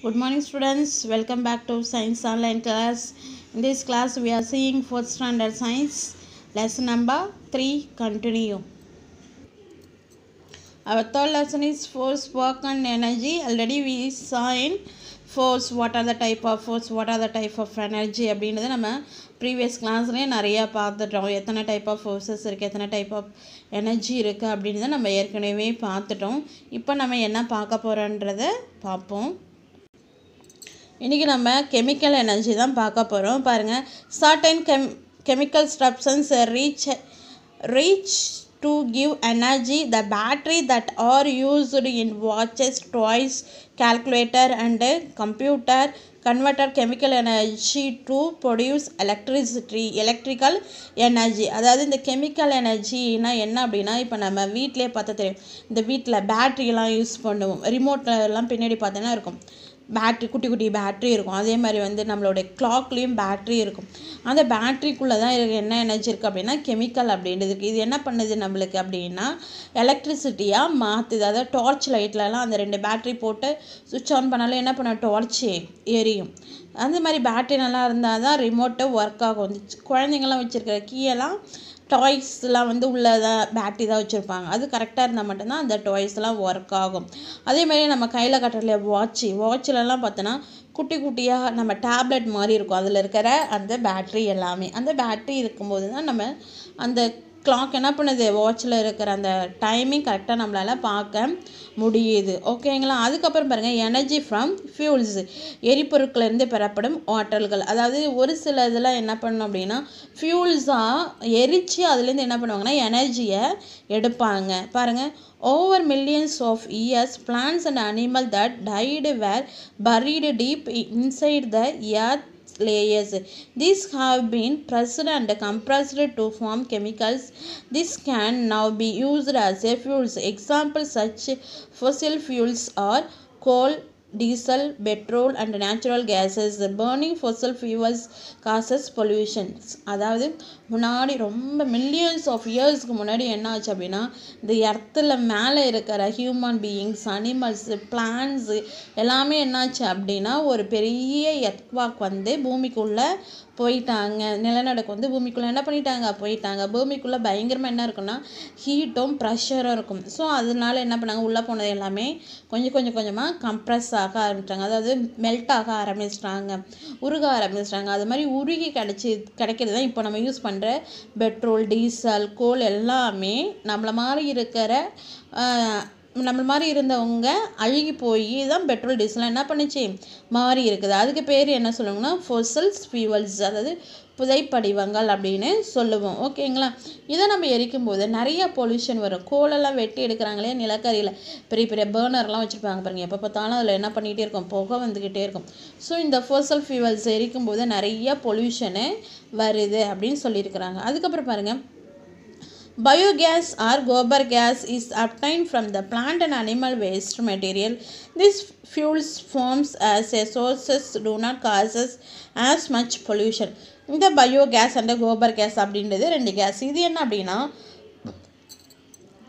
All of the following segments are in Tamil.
good morning students welcome back to science online class in this class we are seeing fourth standard science lesson number 3 continue our third lesson is force work and energy already we saw in force what are the type of force what are the type of energy அப்படின்றத நம்ம ப்ரீவியஸ் கிளாஸ்லேயே நிறையா பார்த்துட்டோம் எத்தனை டைப் ஆஃப் ஃபோர்ஸஸ் இருக்குது எத்தனை டைப் ஆஃப் எனர்ஜி இருக்குது அப்படின்றத நம்ம ஏற்கனவே பார்த்துட்டோம் இப்போ நம்ம என்ன பார்க்க போகிறோன்றதை பார்ப்போம் இன்றைக்கி நம்ம கெமிக்கல் எனர்ஜி தான் பார்க்க போகிறோம் பாருங்கள் certain chem chemical substances reach reach to give energy the battery that are used in watches toys calculator and computer converter chemical energy to produce electricity electrical energy அதாவது இந்த கெமிக்கல் எனர்ஜினா என்ன அப்படின்னா இப்போ நம்ம வீட்டிலே பார்த்தா தெரியும் இந்த வீட்டில் பேட்ரியெலாம் யூஸ் பண்ணுவோம் ரிமோட்லாம் பின்னாடி பார்த்தோன்னா இருக்கும் பேட்ரி குட்டி குட்டி பேட்ரி இருக்கும் அதே மாதிரி வந்து நம்மளோட கிளாக்லேயும் பேட்ரி இருக்கும் அந்த பேட்ரிக்குள்ளே தான் என்ன எனர்ஜி இருக்குது அப்படின்னா கெமிக்கல் அப்படின்றது இருக்குது இது என்ன பண்ணுது நம்மளுக்கு அப்படின்னா எலக்ட்ரிசிட்டியாக மாற்றுது அதாவது டார்ச் லைட்லலாம் அந்த ரெண்டு பேட்ரி போட்டு சுவிட்ச் ஆன் பண்ணாலும் என்ன பண்ண டார்ச் எரியும் அந்த மாதிரி பேட்ரி நல்லா இருந்தால் தான் ரிமோட்டை ஒர்க் ஆகும் குழந்தைங்கள்லாம் வச்சுருக்கிற கீயெல்லாம் டாய்ஸ்லாம் வந்து உள்ள பேட்டரி தான் வச்சுருப்பாங்க அது கரெக்டாக இருந்தால் மட்டும்தான் அந்த டாய்ஸ்லாம் ஒர்க் ஆகும் அதேமாதிரி நம்ம கையில் கட்டுறதுல வாட்ச்சு வாட்ச்லலாம் பார்த்தோன்னா குட்டி குட்டியாக நம்ம டேப்லெட் மாதிரி இருக்கும் அதில் இருக்கிற அந்த பேட்ரி எல்லாமே அந்த பேட்ரி இருக்கும்போது தான் நம்ம அந்த கிளாக் என்ன பண்ணுது வாட்சில் இருக்கிற அந்த டைமிங் கரெக்டாக நம்மளால் பார்க்க முடியுது ஓகேங்களா அதுக்கப்புறம் பாருங்கள் எனர்ஜி ஃப்ரம் ஃபியூல்ஸ் எரிபொருட்கள்லேருந்து பெறப்படும் ஆற்றல்கள் அதாவது ஒரு சில இதெல்லாம் என்ன பண்ணணும் அப்படின்னா ஃபியூல்ஸாக எரித்து அதுலேருந்து என்ன பண்ணுவாங்கன்னா எனர்ஜியை எடுப்பாங்க பாருங்கள் over millions of years plans and animal that died were buried deep inside the earth layers. These have been pressed and compressed to form chemicals. This can now be used as a fuels. Examples such fossil fuels are coal, diesel petrol and natural gases burning fossil fuels gases pollutions அதாவது முன்னாடி ரொம்ப மில்லியன்ஸ் ஆஃப் இயர்ஸ்க்கு முன்னாடி என்ன ஆச்சு அப்படின்னா இந்த இடத்துல மேலே இருக்கிற ஹியூமன் பீயிங்ஸ் அனிமல்ஸு பிளான்ஸு எல்லாமே என்னாச்சு அப்படின்னா ஒரு பெரிய எத்வாக் வந்து பூமிக்குள்ளே போயிட்டாங்க நிலநடுக்கம் வந்து பூமிக்குள்ளே என்ன பண்ணிட்டாங்க போயிட்டாங்க பூமிக்குள்ளே பயங்கரமாக என்ன இருக்குன்னா ஹீட்டும் ப்ரெஷரும் இருக்கும் ஸோ அதனால என்ன பண்ணாங்க உள்ளே போனது எல்லாமே கொஞ்சம் கொஞ்சம் கொஞ்சமாக கம்ப்ரெஸ் ஆக ஆரம்பிச்சிட்டாங்க அதாவது மெல்ட் ஆக ஆரம்பிச்சிட்டாங்க உருக ஆரம்பிச்சிட்டாங்க அது மாதிரி உருகி கிடச்சி கிடைக்கிறது தான் இப்போ நம்ம யூஸ் பண்ணுற பெட்ரோல் டீசல் கோல் எல்லாமே நம்மளை மாதிரி இருக்கிற நம்ம மாதிரி இருந்தவங்க அழுகி போய் தான் பெட்ரோல் டீசல் என்ன பண்ணுச்சு மாறி இருக்குது அதுக்கு பேர் என்ன சொல்லுவாங்கன்னா ஃபோசல்ஸ் ஃபியூவல்ஸ் அதாவது புதைப்படிவங்கள் அப்படின்னு சொல்லுவோம் ஓகேங்களா இதை நம்ம எரிக்கும் போது நிறைய பொல்யூஷன் வரும் கோலெல்லாம் வெட்டி எடுக்கிறாங்களே நிலக்கரியில் பெரிய பெரிய பேர்னர்லாம் வச்சுருப்பாங்க பாருங்கள் எப்போ பார்த்தாலும் அதில் என்ன பண்ணிகிட்டே இருக்கும் புகை வந்துக்கிட்டே இருக்கும் ஸோ இந்த ஃபோசல் ஃபியூவல்ஸ் எரிக்கும் போது நிறைய பொல்யூஷனு வருது அப்படின்னு சொல்லியிருக்கிறாங்க அதுக்கப்புறம் பாருங்கள் Biogas or gobar gas is obtained from the plant and animal waste material. This fuels forms as a sources do not causes as much pollution. இந்த பயோகேஸ் அண்ட் கோபர் கேஸ் அப்படின்றது ரெண்டு கேஸ் இது என்ன அப்படின்னா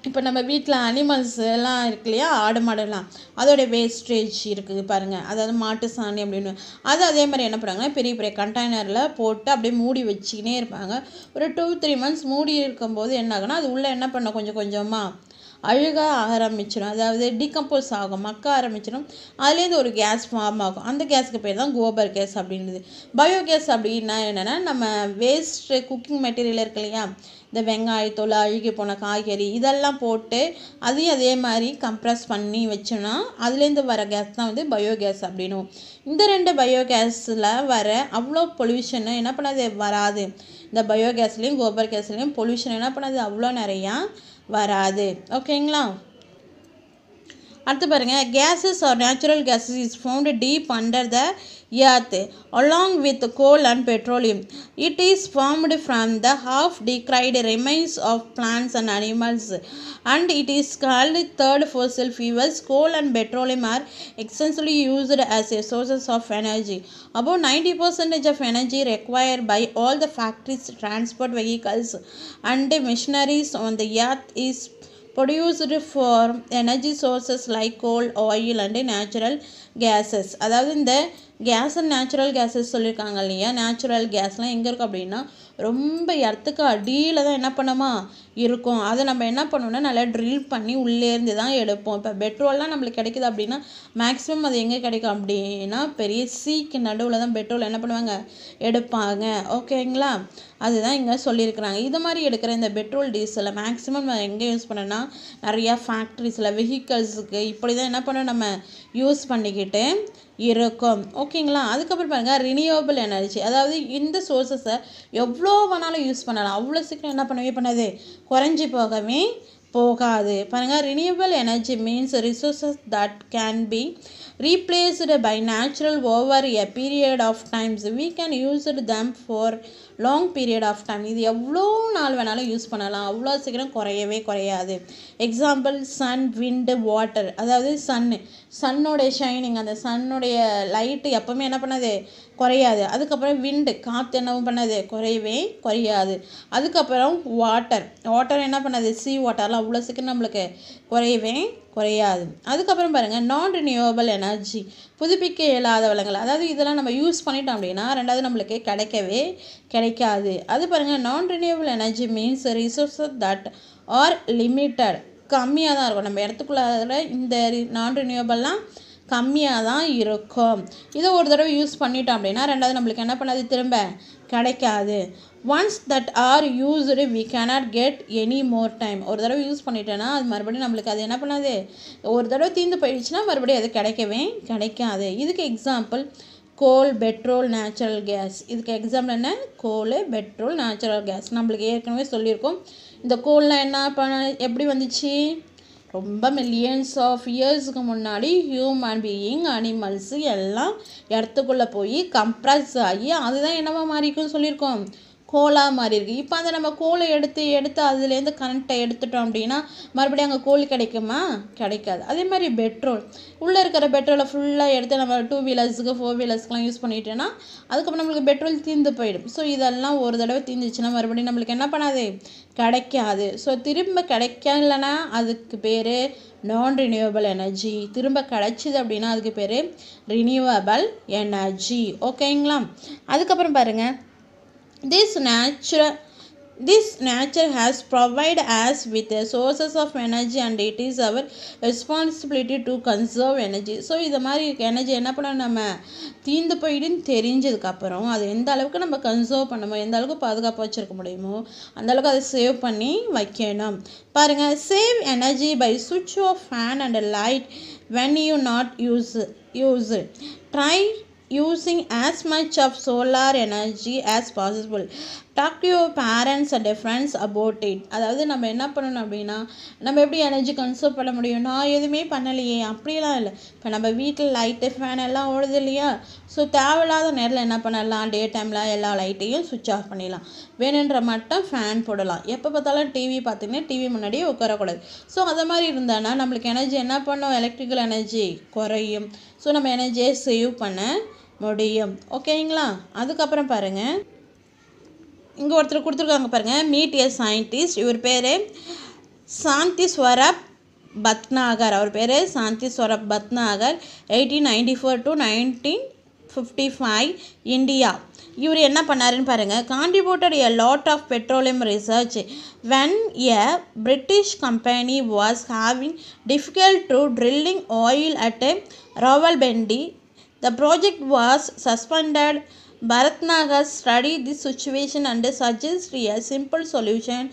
இப்போ நம்ம வீட்டில் அனிமல்ஸ் எல்லாம் இருக்கு இல்லையா ஆடு மாடுலாம் அதோடய வேஸ்டேஜ் இருக்குது பாருங்கள் அதாவது மாட்டு சாணி அப்படின்னு அது அதே மாதிரி என்ன பண்ணுறாங்கன்னா பெரிய பெரிய கண்டெய்னரில் போட்டு அப்படியே மூடி வச்சுக்கினே இருப்பாங்க ஒரு டூ த்ரீ மந்த்ஸ் மூடி இருக்கும்போது என்ன ஆகுனா அது உள்ளே என்ன பண்ண கொஞ்சம் கொஞ்சமாக அழுக ஆரம்பிச்சிடும் அதாவது டிகம்போஸ் ஆகும் மக்க ஆரம்பிச்சிடும் அதுலேருந்து ஒரு கேஸ் ஃபார்ம் ஆகும் அந்த கேஸுக்கு பேர் தான் கோபர் கேஸ் அப்படின்றது பயோ கேஸ் அப்படின்னா என்னென்னா நம்ம வேஸ்ட்டு குக்கிங் மெட்டீரியல் இருக்கு இல்லையா இந்த வெங்காயத்தோல் அழுகி போன காய்கறி இதெல்லாம் போட்டு அதையும் அதே மாதிரி கம்ப்ரஸ் பண்ணி வச்சோன்னா அதுலேருந்து வர கேஸ் தான் வந்து பயோ கேஸ் அப்படின்னும் இந்த ரெண்டு பயோ கேஸில் வர அவ்வளோ பொல்யூஷன் என்ன பண்ணாது வராது இந்த பயோ கேஸ்லேயும் கோபர் கேஸ்லேயும் பொல்யூஷன் என்ன பண்ணாது அவ்வளோ நிறையா வராது ஓகேங்களா அடுத்து பாருங்கள் gases are natural gases is found deep under the earth along with coal and petroleum. It is formed from the half decried remains of plants and animals and it is called third fossil fuels. Coal and petroleum are extensively used as a sources of energy. About 90% of energy required by all the factories, transport vehicles and machineries on the earth is produced for energy sources like coal, oil and natural gases. அதாவது இந்த கேஸ் அண்ட் நேச்சுரல் கேஸஸ் சொல்லியிருக்காங்க இல்லையா நேச்சுரல் கேஸ்லாம் எங்கே இருக்கும் அப்படின்னா ரொம்ப இடத்துக்கு அடியில் தான் என்ன பண்ணோமா இருக்கும் அதை நம்ம என்ன பண்ணோம்னா நல்லா ட்ரில் பண்ணி உள்ளேருந்து தான் எடுப்போம் இப்போ பெட்ரோல்லாம் நம்மளுக்கு கிடைக்குது அப்படின்னா மேக்ஸிமம் அது எங்கே கிடைக்கும் அப்படின்னா பெரிய சீக்கு நடுவில் தான் பெட்ரோல் என்ன பண்ணுவாங்க எடுப்பாங்க ஓகேங்களா அதுதான் இங்கே சொல்லியிருக்கிறாங்க இது மாதிரி எடுக்கிற இந்த பெட்ரோல் டீசலை மேக்ஸிமம் நம்ம எங்கே யூஸ் பண்ணோன்னா நிறையா ஃபேக்ட்ரிஸில் வெஹிக்கல்ஸுக்கு இப்படி தான் என்ன பண்ணோம் நம்ம யூஸ் பண்ணிக்கிட்டு இருக்கும் ஓகேங்களா அதுக்கப்புறம் பாருங்கள் ரினியூவபிள் எனர்ஜி அதாவது இந்த சோர்ஸஸை எவ்வளோ வேணாலும் யூஸ் பண்ணலாம் அவ்வளோ சீக்கிரம் என்ன பண்ணவே பண்ணாது குறைஞ்சி போகவே போகாது பாருங்கள் renewable energy means resources that can be replaced by natural over a period of times we can used them for long period of time இது எவ்வளோ நாள் வேணாலும் யூஸ் பண்ணலாம் அவ்வளோ சீக்கிரம் குறையவே குறையாது எக்ஸாம்பிள் சன் விண்டு வாட்டர் அதாவது சன்னு சன்னுடைய ஷைனிங் அந்த சன்னுடைய லைட்டு எப்போவுமே என்ன பண்ணாது குறையாது அதுக்கப்புறம் விண்டு காற்று என்னவும் பண்ணாது குறையவே குறையாது அதுக்கப்புறம் வாட்டர் வாட்டர் என்ன பண்ணாது சீ வாட்டர்லாம் அவ்வளோ சீக்கிரம் நம்மளுக்கு குறையவே குறையாது அதுக்கப்புறம் பாருங்கள் நான் ரினியூவபிள் எனர்ஜி புதுப்பிக்க இயலாத வளங்கள் அதாவது இதெல்லாம் நம்ம யூஸ் பண்ணிட்டோம் அப்படின்னா ரெண்டாவது நம்மளுக்கு கிடைக்கவே கிடைக்காது அது பாருங்கள் non renewable energy means resource that are limited கம்மியாக தான் இருக்கும் நம்ம இடத்துக்குள்ளார இந்த நான் ரினியூவபிள்லாம் கம்மியாக தான் இருக்கும் இதை ஒரு தடவை யூஸ் பண்ணிட்டோம் அப்படின்னா ரெண்டாவது நம்மளுக்கு என்ன பண்ணாது திரும்ப கிடைக்காது once that are used we cannot get any more time ஒரு தடவை யூஸ் பண்ணிட்டேன்னா அது மறுபடியும் நம்மளுக்கு அது என்ன பண்ணாது ஒரு தடவை தீர்ந்து போயிடுச்சுன்னா மறுபடியும் அது கிடைக்கவே கிடைக்காது இதுக்கு example coal petrol natural gas இதுக்கு எக்ஸாம்பிள் என்ன கோல் பெட்ரோல் நேச்சுரல் கேஸ் நம்மளுக்கு ஏற்கனவே சொல்லியிருக்கோம் இந்த கோல்லாம் என்ன பண்ண எப்படி வந்துச்சு ரொம்ப மில்லியன்ஸ் ஆஃப் இயர்ஸுக்கு முன்னாடி ஹியூமன் பீயிங் அனிமல்ஸு எல்லாம் இடத்துக்குள்ளே போய் கம்ப்ரஸ் ஆகி அதுதான் என்னவா மாறிக்கும்னு சொல்லியிருக்கோம் கோலாக மாதிரி இருக்குது இப்போ அந்த நம்ம கோலை எடுத்து எடுத்து அதுலேருந்து கனெக்டை எடுத்துட்டோம் அப்படின்னா மறுபடியும் அங்கே கோல் கிடைக்குமா கிடைக்காது அதே மாதிரி பெட்ரோல் உள்ளே இருக்கிற பெட்ரோலை ஃபுல்லாக எடுத்து நம்ம டூ வீலர்ஸுக்கு ஃபோர் வீலர்ஸ்க்குலாம் யூஸ் பண்ணிட்டோன்னா அதுக்கப்புறம் நம்மளுக்கு பெட்ரோல் தீர்ந்து போயிடும் ஸோ இதெல்லாம் ஒரு தடவை தீந்துச்சுன்னா மறுபடியும் நம்மளுக்கு என்ன பண்ணாது கிடைக்காது ஸோ திரும்ப கிடைக்கலன்னா அதுக்கு பேர் நான் ரினியூவபிள் எனர்ஜி திரும்ப கிடச்சிது அப்படின்னா அதுக்கு பேர் ரினியூவபிள் எனர்ஜி ஓகேங்களா அதுக்கப்புறம் பாருங்கள் This natural this nature has provided us with the sources of energy and it is our responsibility to conserve energy so இது மாதிரி எனர்ஜி என்ன பண்ணணும் நம்ம தீர்ந்து போயிடுன்னு தெரிஞ்சதுக்கப்புறம் அது எந்த அளவுக்கு நம்ம கன்சர்வ் பண்ணமோ எந்த அளவுக்கு பாதுகாப்பாக வச்சுருக்க முடியுமோ அந்த அளவுக்கு அதை சேவ் பண்ணி வைக்கணும் பாருங்கள் சேவ் எனர்ஜி பை சுவிட்ச் off fan and light when you not use use try using as much of solar energy as possible talk to your parents and friends about it அதாவது நம்ம என்ன பண்ணணும் அப்படின்னா நம்ம எப்படி எனர்ஜி கன்சர்வ் பண்ண முடியும் நான் எதுவுமே பண்ணலையே அப்படிலாம் இல்லை இப்போ நம்ம வீட்டில் லைட்டு ஃபேன் எல்லாம் ஓடுது இல்லையா ஸோ தேவையில்லாத நேரத்தில் என்ன பண்ணலாம் டே டைமில் எல்லா லைட்டையும் சுவிட்ச் ஆஃப் பண்ணிடலாம் வேணுன்ற மட்டும் ஃபேன் போடலாம் எப்போ பார்த்தாலும் டிவி பார்த்திங்கன்னா டிவி முன்னாடியே உட்காரக்கூடாது ஸோ அதை மாதிரி இருந்தானா நம்மளுக்கு எனர்ஜி என்ன பண்ணும் எலக்ட்ரிக்கல் எனர்ஜி குறையும் ஸோ நம்ம எனர்ஜியை சேவ் பண்ண முடியும் ஓகேங்களா அதுக்கப்புறம் பாருங்கள் இங்கே ஒருத்தர் கொடுத்துருக்காங்க பாருங்கள் மீட் எ சயின்டிஸ்ட் இவர் பேர் சாந்தி ஸ்வரப் பத்னாகர் அவர் பேர் Shanti Swarup Bhatnagar eighteen ninety four to nineteen fifty five India இவர் என்ன பண்ணாருன்னு பாருங்கள் contributed a lot of petroleum research when a British company was having difficult to drilling oil at Rawalpindi The project was suspended. Bharatnagar studied this situation and suggested a simple solution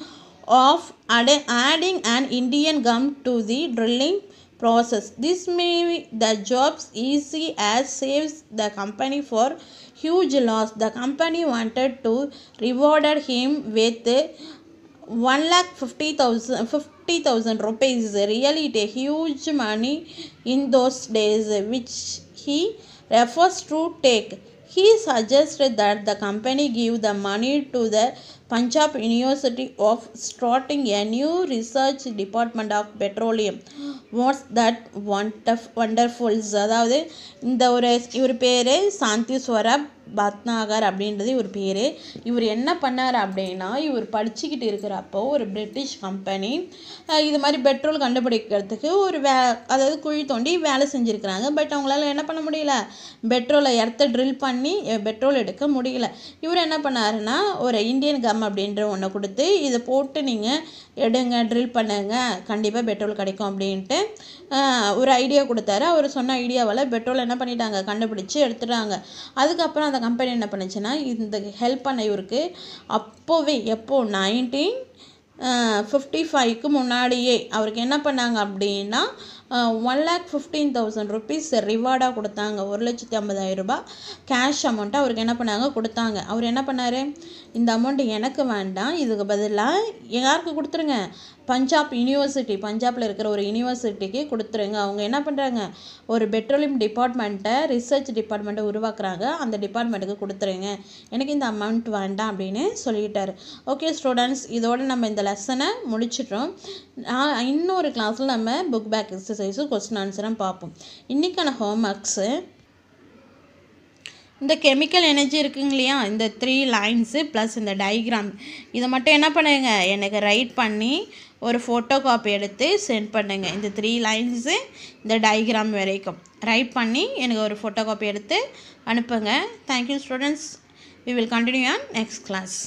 of adding an Indian gum to the drilling process. This made the jobs easy as saves the company for huge loss. The company wanted to reward him with 1,50,000 50,000 rupees. Really, a huge money in those days, which he refers to take. He suggested that the company give the money to the Punjab University of starting a new research department of petroleum. What's that wonderful? அதாவது இந்த ஒரு இவர் பேர் சாந்தி ஸ்வரப் பத்னாகர் அப்படின்றது இவர் பேர் இவர் என்ன பண்ணார் அப்படின்னா இவர் படிச்சுக்கிட்டு இருக்கிறப்போ ஒரு பிரிட்டிஷ் கம்பெனி இது மாதிரி பெட்ரோல் கண்டுபிடிக்கிறதுக்கு ஒரு வே அதாவது குழி தோண்டி வேலை செஞ்சுருக்கிறாங்க பட் அவங்களால என்ன பண்ண முடியல பெட்ரோலை இடத்த ட்ரில் பண்ணி பெட்ரோல் எடுக்க முடியல இவர் என்ன பண்ணாருன்னா ஒரு இந்தியன் கம் அப்படின்ற ஒன்று கொடுத்து இதை போட்டு நீங்கள் எடுங்க ட்ரில் பண்ணுங்கள் கண்டிப்பாக பெட்ரோல் கிடைக்கும் அப்படின்ட்டு ஒரு ஐடியா கொடுத்தாரு அவர் சொன்ன ஐடியாவால் பெட்ரோல் என்ன பண்ணிட்டாங்க கண்டுபிடிச்சி எடுத்துட்டாங்க அதுக்கப்புறம் அந்த கம்பெனி என்ன பண்ணுச்சுன்னா இந்த ஹெல்ப் பண்ண இவருக்கு அப்போவே எப்போது நைன்டீன் ஃபிஃப்டி ஃபைவ்க்கு முன்னாடியே அவருக்கு என்ன பண்ணாங்க அப்படின்னா one lakh fifteen thousand rupees ரிவார்டாக கொடுத்தாங்க ஒரு லட்சத்தி ஐம்பதாயிரம் ரூபாய் கேஷ் அமௌண்ட்டை அவருக்கு என்ன பண்ணாங்க கொடுத்தாங்க அவர் என்ன பண்ணார் இந்த அமௌண்ட்டு எனக்கு வேண்டாம் இதுக்கு பதிலாக யாருக்கு கொடுத்துருங்க பஞ்சாப் யூனிவர்சிட்டி பஞ்சாபில் இருக்கிற ஒரு யூனிவர்சிட்டிக்கு கொடுத்துருங்க அவங்க என்ன பண்ணுறாங்க ஒரு பெட்ரோலியம் டிபார்ட்மெண்ட்டை ரிசர்ச் டிபார்ட்மெண்ட்டை உருவாக்குறாங்க அந்த டிபார்ட்மெண்ட்டுக்கு கொடுத்துருங்க எனக்கு இந்த அமௌண்ட் வேண்டாம் அப்படின்னு சொல்லிட்டாரு ஓகே ஸ்டூடெண்ட்ஸ் இதோடு நம்ம இந்த லெசனை முடிச்சிட்றோம் இன்னொரு கிளாஸில் நம்ம புக் பேக் எக்ஸசைஸும் கொஸ்டின் ஆன்சரும் பார்ப்போம் இன்றைக்கான ஹோம் ஒர்க்ஸு இந்த கெமிக்கல் எனர்ஜி இருக்குங்க இல்லையா இந்த த்ரீ லைன்ஸு ப்ளஸ் இந்த டைக்ராம் இதை மட்டும் என்ன பண்ணுங்க எனக்கு ரைட் பண்ணி ஒரு ஃபோட்டோ காப்பி எடுத்து சென்ட் பண்ணுங்கள் இந்த த்ரீ லைன்ஸு இந்த டைக்ராம் வரைக்கும் ரைட் பண்ணி எனக்கு ஒரு ஃபோட்டோ காப்பி எடுத்து அனுப்புங்க thank you students we will continue on next class